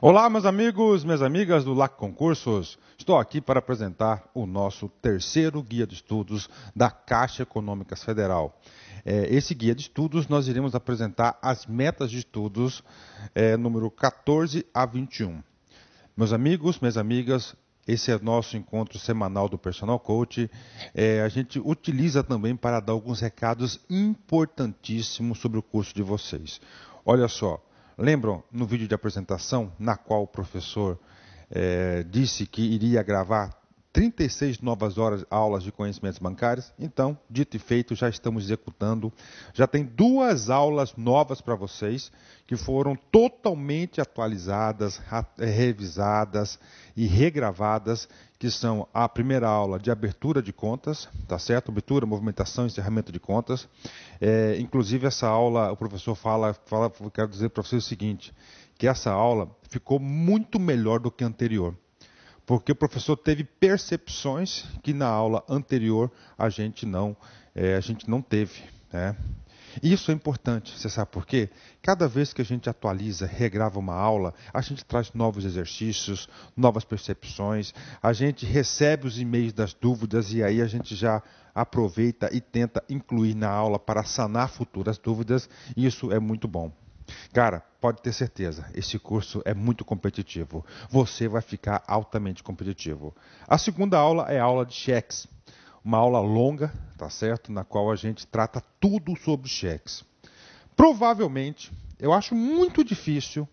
Olá, meus amigos, minhas amigas do LAC Concursos. Estou aqui para apresentar o nosso terceiro guia de estudos da Caixa Econômica Federal. É, esse guia de estudos nós iremos apresentar as metas de estudos é, número 14 a 21. Meus amigos, minhas amigas, esse é o nosso encontro semanal do Personal Coach. É, a gente utiliza também para dar alguns recados importantíssimos sobre o curso de vocês. Olha só, lembram no vídeo de apresentação, na qual o professor é, disse que iria gravar 36 novas horas, aulas de conhecimentos bancários. Então, dito e feito, já estamos executando. Já tem duas aulas novas para vocês que foram totalmente atualizadas, eh, revisadas e regravadas, que são a primeira aula de abertura de contas, tá certo? Abertura, movimentação, encerramento de contas. É, inclusive essa aula, o professor fala, fala, quero dizer para vocês o seguinte, que essa aula ficou muito melhor do que a anterior porque o professor teve percepções que na aula anterior a gente não, é, a gente não teve. Né? Isso é importante, você sabe por quê? Cada vez que a gente atualiza, regrava uma aula, a gente traz novos exercícios, novas percepções, a gente recebe os e-mails das dúvidas e aí a gente já aproveita e tenta incluir na aula para sanar futuras dúvidas, isso é muito bom. Cara, pode ter certeza, esse curso é muito competitivo. Você vai ficar altamente competitivo. A segunda aula é a aula de cheques. Uma aula longa, tá certo? Na qual a gente trata tudo sobre cheques. Provavelmente, eu acho muito difícil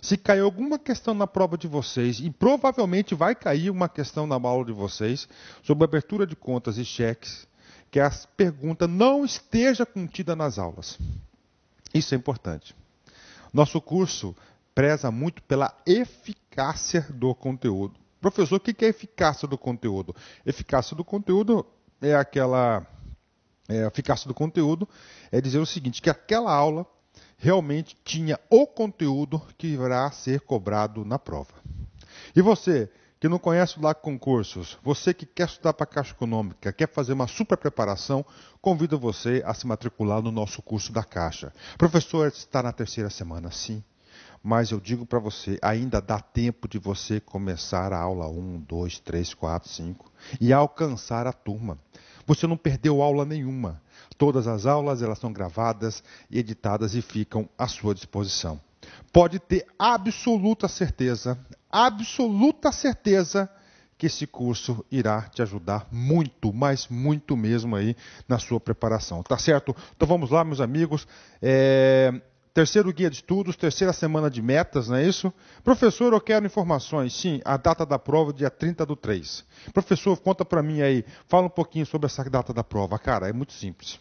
se cair alguma questão na prova de vocês, e provavelmente vai cair uma questão na aula de vocês sobre abertura de contas e cheques, que a pergunta não esteja contida nas aulas. Isso é importante. Nosso curso preza muito pela eficácia do conteúdo. Professor, o que é eficácia do conteúdo? Eficácia do conteúdo é aquela. É, eficácia do conteúdo é dizer o seguinte: que aquela aula realmente tinha o conteúdo que irá ser cobrado na prova. E você que não conhece o LAC Concursos, você que quer estudar para a Caixa Econômica, quer fazer uma super preparação, convido você a se matricular no nosso curso da Caixa. Professor, está na terceira semana, sim. Mas eu digo para você, ainda dá tempo de você começar a aula 1, 2, 3, 4, 5 e alcançar a turma. Você não perdeu aula nenhuma. Todas as aulas elas são gravadas e editadas e ficam à sua disposição. Pode ter absoluta certeza, absoluta certeza que esse curso irá te ajudar muito, mas muito mesmo aí na sua preparação, tá certo? Então vamos lá, meus amigos. É... Terceiro guia de estudos, terceira semana de metas, não é isso? Professor, eu quero informações. Sim, a data da prova é dia 30 do 3. Professor, conta para mim aí, fala um pouquinho sobre essa data da prova. Cara, é muito simples.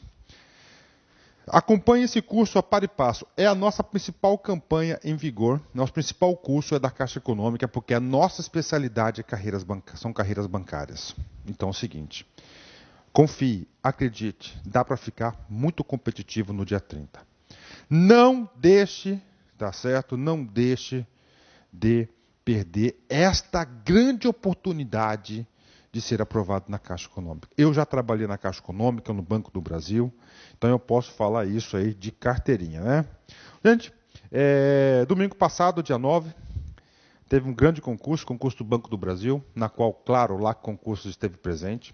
Acompanhe esse curso a par e passo. É a nossa principal campanha em vigor. Nosso principal curso é da Caixa Econômica, porque a nossa especialidade é carreiras são carreiras bancárias. Então é o seguinte: confie, acredite, dá para ficar muito competitivo no dia 30. Não deixe, tá certo? Não deixe de perder esta grande oportunidade de ser aprovado na Caixa Econômica. Eu já trabalhei na Caixa Econômica, no Banco do Brasil, então eu posso falar isso aí de carteirinha, né? Gente, é, domingo passado, dia 9, teve um grande concurso, concurso do Banco do Brasil, na qual, claro, lá concurso esteve presente.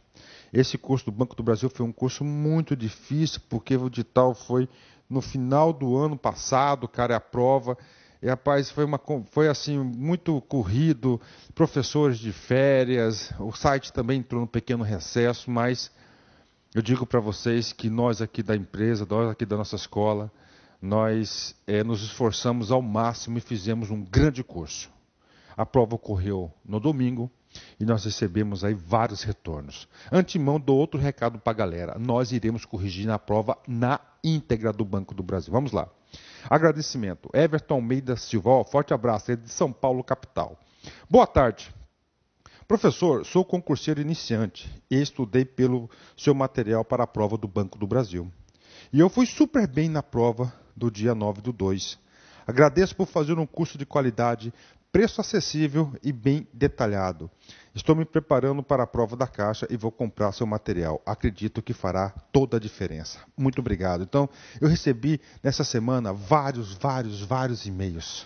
Esse curso do Banco do Brasil foi um curso muito difícil, porque o edital foi no final do ano passado, cara, é a prova e, rapaz, foi, uma, foi assim, muito corrido, professores de férias, o site também entrou num pequeno recesso, mas eu digo para vocês que nós aqui da empresa, nós aqui da nossa escola, nós é, nos esforçamos ao máximo e fizemos um grande curso. A prova ocorreu no domingo e nós recebemos aí vários retornos. Antemão, dou outro recado para a galera. Nós iremos corrigir na prova na íntegra do Banco do Brasil. Vamos lá. Agradecimento. Everton Almeida Silva, forte abraço, ele é de São Paulo, capital. Boa tarde. Professor, sou concurseiro iniciante e estudei pelo seu material para a prova do Banco do Brasil. E eu fui super bem na prova do dia 9 do 2. Agradeço por fazer um curso de qualidade Preço acessível e bem detalhado. Estou me preparando para a prova da caixa e vou comprar seu material. Acredito que fará toda a diferença. Muito obrigado. Então, eu recebi nessa semana vários, vários, vários e-mails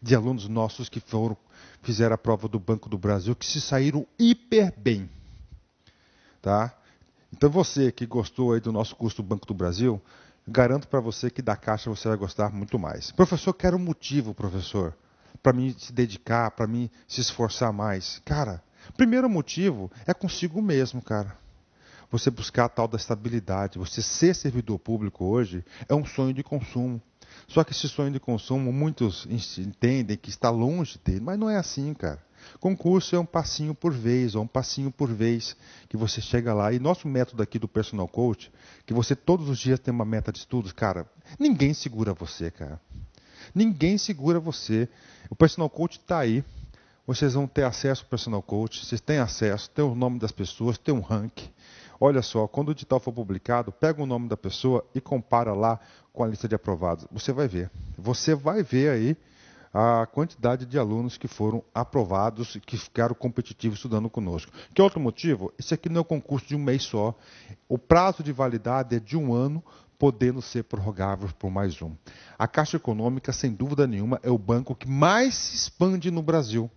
de alunos nossos que foram fizeram a prova do Banco do Brasil que se saíram hiper bem. Tá? Então, você que gostou aí do nosso curso do Banco do Brasil, garanto para você que da caixa você vai gostar muito mais. Professor, quero um motivo, professor para mim se dedicar, para mim se esforçar mais? Cara, primeiro motivo é consigo mesmo, cara. Você buscar a tal da estabilidade, você ser servidor público hoje é um sonho de consumo. Só que esse sonho de consumo muitos entendem que está longe dele, mas não é assim, cara. Concurso é um passinho por vez, ou um passinho por vez que você chega lá. E nosso método aqui do personal coach, que você todos os dias tem uma meta de estudos, cara, ninguém segura você, cara. Ninguém segura você. O personal coach está aí. Vocês vão ter acesso ao personal coach, vocês têm acesso, tem o nome das pessoas, tem um ranking. Olha só, quando o edital for publicado, pega o nome da pessoa e compara lá com a lista de aprovados. Você vai ver. Você vai ver aí a quantidade de alunos que foram aprovados e que ficaram competitivos estudando conosco. Que é outro motivo? Esse aqui não é um concurso de um mês só. O prazo de validade é de um ano, podendo ser prorrogável por mais um. A Caixa Econômica, sem dúvida nenhuma, é o banco que mais se expande no Brasil.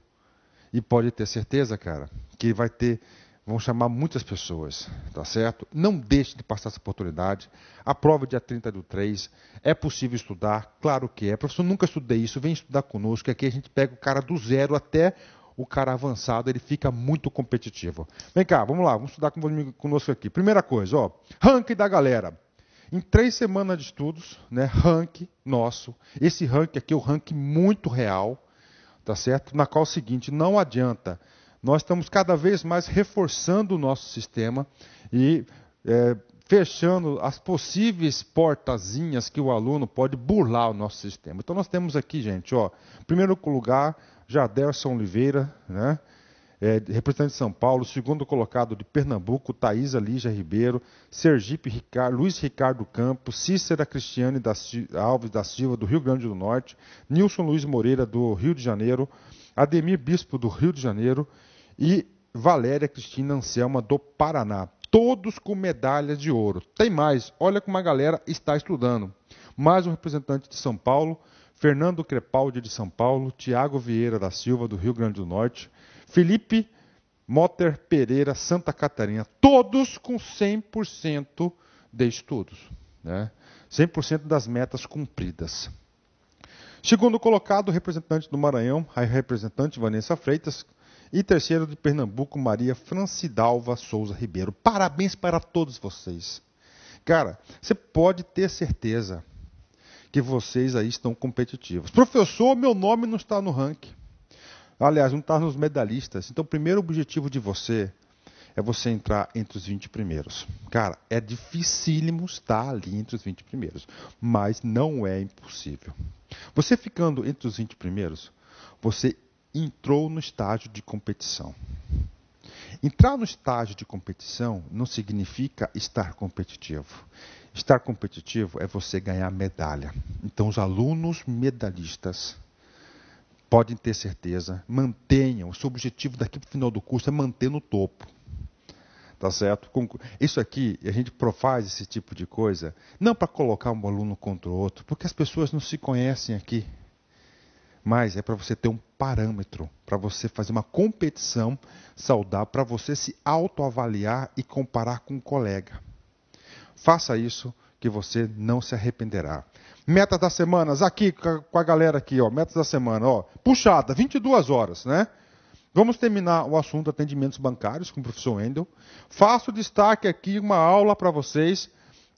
E pode ter certeza, cara, que vai ter, vão chamar muitas pessoas, tá certo? Não deixe de passar essa oportunidade. A prova dia 30 do 3. É possível estudar? Claro que é. Professor, nunca estudei isso. Vem estudar conosco, que aqui a gente pega o cara do zero até o cara avançado, ele fica muito competitivo. Vem cá, vamos lá, vamos estudar conosco aqui. Primeira coisa, ó, ranking da galera. Em três semanas de estudos, né, rank nosso, esse rank aqui é um rank muito real, tá certo? Na qual é o seguinte, não adianta. Nós estamos cada vez mais reforçando o nosso sistema e é, fechando as possíveis portazinhas que o aluno pode burlar o nosso sistema. Então nós temos aqui, gente, ó, primeiro lugar, Jaderson Oliveira, né? é, representante de São Paulo, segundo colocado de Pernambuco, Thaisa Lígia Ribeiro, Sergipe Ricardo, Luiz Ricardo Campos, Cícera Cristiane da, Alves da Silva, do Rio Grande do Norte, Nilson Luiz Moreira, do Rio de Janeiro, Ademir Bispo, do Rio de Janeiro e Valéria Cristina Anselma, do Paraná. Todos com medalha de ouro. Tem mais, olha como a galera está estudando. Mais um representante de São Paulo, Fernando Crepaldi de São Paulo, Tiago Vieira da Silva, do Rio Grande do Norte, Felipe Motter Pereira, Santa Catarina, todos com 100% de estudos, né? 100% das metas cumpridas. Segundo colocado, o representante do Maranhão, a representante Vanessa Freitas, e terceiro de Pernambuco, Maria Francidalva Souza Ribeiro. Parabéns para todos vocês. Cara, você pode ter certeza que vocês aí estão competitivos. Professor, meu nome não está no ranking. Aliás, não está nos medalhistas. Então, o primeiro objetivo de você é você entrar entre os 20 primeiros. Cara, é dificílimo estar ali entre os 20 primeiros, mas não é impossível. Você ficando entre os 20 primeiros, você entrou no estágio de competição. Entrar no estágio de competição não significa estar competitivo. Estar competitivo é você ganhar medalha. Então, os alunos medalhistas podem ter certeza, mantenham. O seu objetivo daqui para o final do curso é manter no topo. Tá certo? Isso aqui, a gente faz esse tipo de coisa, não para colocar um aluno contra o outro, porque as pessoas não se conhecem aqui. Mas é para você ter um parâmetro, para você fazer uma competição saudável, para você se autoavaliar e comparar com o um colega. Faça isso que você não se arrependerá. Metas das semanas, aqui com a galera aqui, ó, metas da semana, ó. Puxada, 22 horas, né? Vamos terminar o assunto atendimentos bancários com o professor Wendel. Faço destaque aqui uma aula para vocês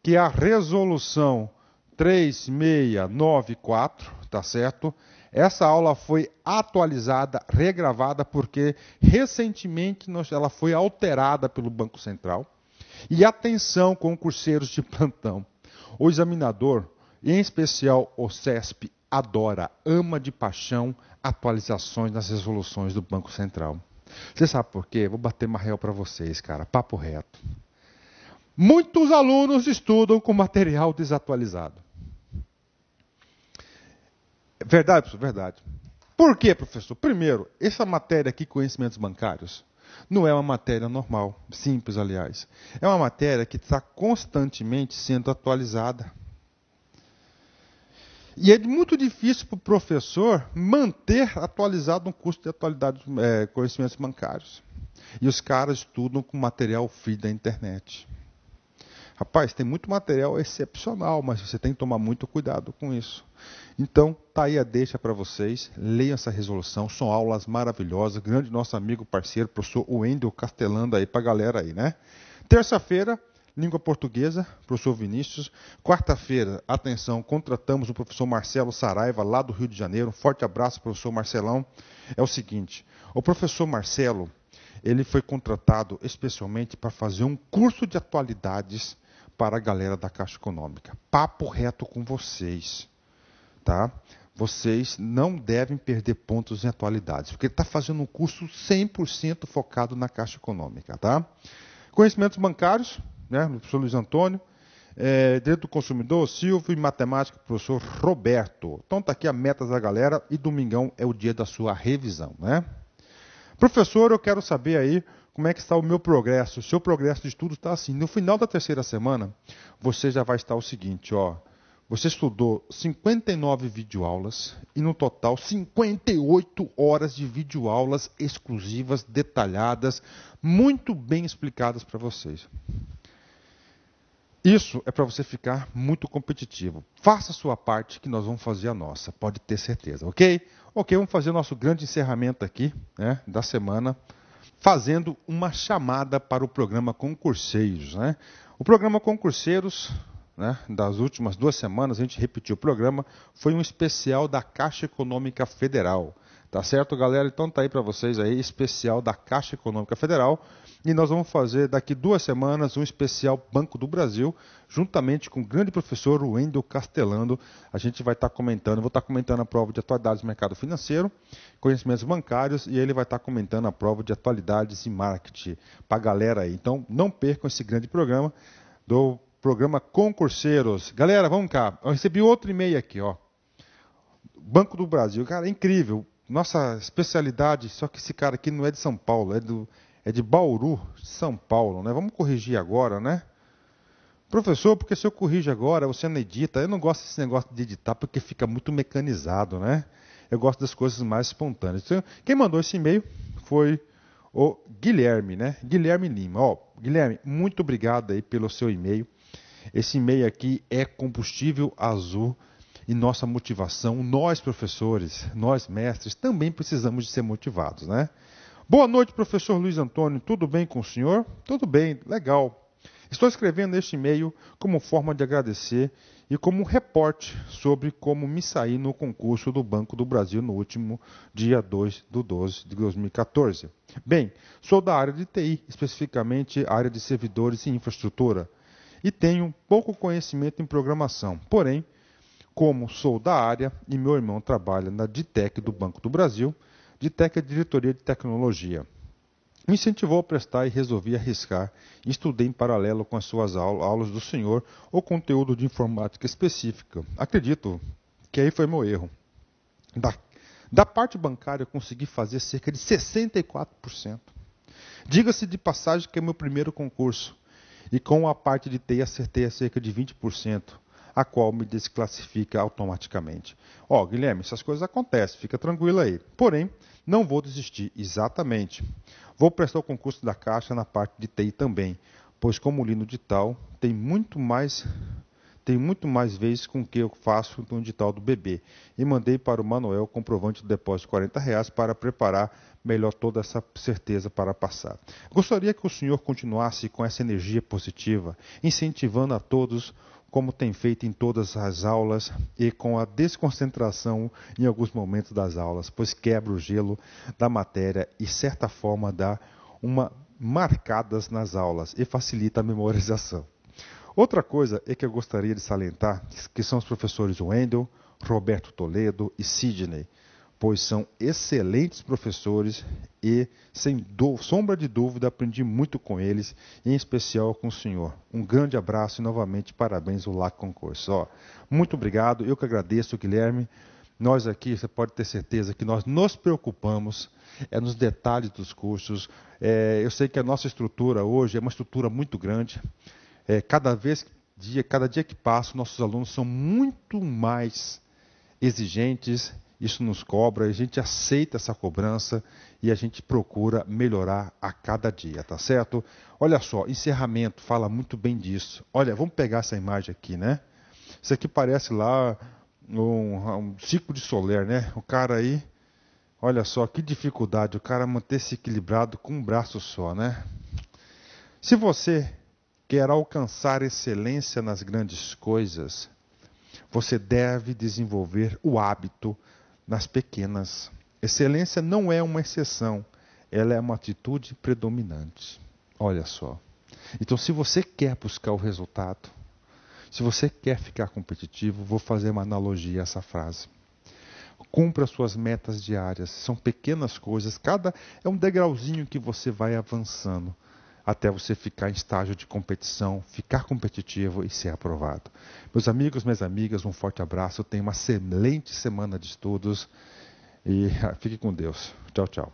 que é a resolução 3694, tá certo? Essa aula foi atualizada, regravada, porque recentemente ela foi alterada pelo Banco Central. E atenção, concurseiros de plantão. O examinador em especial o CESP, adora, ama de paixão atualizações nas resoluções do Banco Central. Você sabe por quê? Vou bater uma real para vocês, cara, papo reto. Muitos alunos estudam com material desatualizado. Verdade, professor, verdade. Por quê, professor? Primeiro, essa matéria aqui, conhecimentos bancários, não é uma matéria normal, simples, aliás. É uma matéria que está constantemente sendo atualizada. E é muito difícil para o professor manter atualizado um curso de atualidade, é, conhecimentos bancários. E os caras estudam com material free da internet. Rapaz, tem muito material excepcional, mas você tem que tomar muito cuidado com isso. Então, tá aí a deixa para vocês. Leiam essa resolução, são aulas maravilhosas. Grande nosso amigo parceiro, professor Wendel Castelando aí para galera aí, né? Terça-feira, Língua Portuguesa, professor Vinícius. Quarta-feira, atenção, contratamos o professor Marcelo Saraiva, lá do Rio de Janeiro. Um forte abraço, professor Marcelão. É o seguinte, o professor Marcelo, ele foi contratado especialmente para fazer um curso de atualidades para a galera da Caixa Econômica. Papo reto com vocês, tá? Vocês não devem perder pontos em atualidades, porque ele está fazendo um curso 100% focado na Caixa Econômica, tá? Conhecimentos bancários, né, professor Luiz Antônio, é, Direito do Consumidor, Silvio e Matemática, professor Roberto. Então tá aqui a meta da galera e domingão é o dia da sua revisão, né? Professor, eu quero saber aí como é que está o meu progresso. O seu progresso de estudo está assim. No final da terceira semana, você já vai estar o seguinte, ó. Você estudou 59 videoaulas e no total 58 horas de videoaulas exclusivas, detalhadas, muito bem explicadas para vocês. Isso é para você ficar muito competitivo. Faça a sua parte que nós vamos fazer a nossa, pode ter certeza, ok? Ok, vamos fazer o nosso grande encerramento aqui né, da semana, fazendo uma chamada para o programa Concurseiros. Né? O programa Concurseiros, né, das últimas duas semanas, a gente repetiu o programa, foi um especial da Caixa Econômica Federal. Tá certo, galera? Então tá aí para vocês aí, especial da Caixa Econômica Federal. E nós vamos fazer daqui duas semanas um especial Banco do Brasil, juntamente com o grande professor Wendel Castelando. A gente vai estar comentando, vou estar comentando a prova de atualidades do mercado financeiro, conhecimentos bancários e ele vai estar comentando a prova de atualidades e marketing para a galera aí. Então não percam esse grande programa do programa Concurseiros. Galera, vamos cá. Eu recebi outro e-mail aqui, ó. Banco do Brasil, cara, é incrível. Nossa especialidade, só que esse cara aqui não é de São Paulo, é do é de Bauru, São Paulo, né? Vamos corrigir agora, né? Professor, porque se eu corrijo agora, você não edita. Eu não gosto desse negócio de editar porque fica muito mecanizado, né? Eu gosto das coisas mais espontâneas. Então, quem mandou esse e-mail foi o Guilherme, né? Guilherme Lima. Ó, oh, Guilherme, muito obrigado aí pelo seu e-mail. Esse e-mail aqui é combustível azul e nossa motivação. Nós, professores, nós, mestres, também precisamos de ser motivados, né? Boa noite, professor Luiz Antônio. Tudo bem com o senhor? Tudo bem, legal. Estou escrevendo este e-mail como forma de agradecer e como um reporte sobre como me saí no concurso do Banco do Brasil no último dia 2 de 12 de 2014. Bem, sou da área de TI, especificamente área de servidores e infraestrutura, e tenho pouco conhecimento em programação. Porém, como sou da área e meu irmão trabalha na DITEC do Banco do Brasil, de Tec é Diretoria de Tecnologia. Me incentivou a prestar e resolvi arriscar. estudei em paralelo com as suas aulas do senhor o conteúdo de informática específica. Acredito que aí foi meu erro. Da, da parte bancária, eu consegui fazer cerca de 64%. Diga-se de passagem que é meu primeiro concurso. E com a parte de TI acertei a cerca de 20% a qual me desclassifica automaticamente. Ó, oh, Guilherme, essas coisas acontecem, fica tranquilo aí. Porém, não vou desistir, exatamente. Vou prestar o concurso da Caixa na parte de TI também, pois, como li no tal tem muito mais tem muito mais vezes com que eu faço um digital do bebê. E mandei para o Manuel o comprovante do depósito de 40 reais para preparar melhor toda essa certeza para passar. Gostaria que o senhor continuasse com essa energia positiva, incentivando a todos como tem feito em todas as aulas e com a desconcentração em alguns momentos das aulas, pois quebra o gelo da matéria e certa forma dá uma marcadas nas aulas e facilita a memorização. Outra coisa é que eu gostaria de salientar, que são os professores Wendel, Roberto Toledo e Sidney, pois são excelentes professores e, sem sombra de dúvida, aprendi muito com eles, em especial com o senhor. Um grande abraço e, novamente, parabéns ao LAC Concurso. Ó, muito obrigado, eu que agradeço, Guilherme. Nós aqui, você pode ter certeza que nós nos preocupamos é nos detalhes dos cursos. É, eu sei que a nossa estrutura hoje é uma estrutura muito grande é, cada vez dia, cada dia que passa, nossos alunos são muito mais exigentes. Isso nos cobra, a gente aceita essa cobrança e a gente procura melhorar a cada dia, tá certo? Olha só, encerramento fala muito bem disso. Olha, vamos pegar essa imagem aqui, né? Isso aqui parece lá um, um ciclo de soler, né? O cara aí, olha só que dificuldade, o cara manter-se equilibrado com um braço só, né? Se você quer alcançar excelência nas grandes coisas, você deve desenvolver o hábito nas pequenas. Excelência não é uma exceção, ela é uma atitude predominante. Olha só. Então, se você quer buscar o resultado, se você quer ficar competitivo, vou fazer uma analogia a essa frase. Cumpra suas metas diárias, são pequenas coisas, cada é um degrauzinho que você vai avançando até você ficar em estágio de competição, ficar competitivo e ser aprovado. Meus amigos, minhas amigas, um forte abraço, tenha uma excelente semana de estudos e fique com Deus. Tchau, tchau.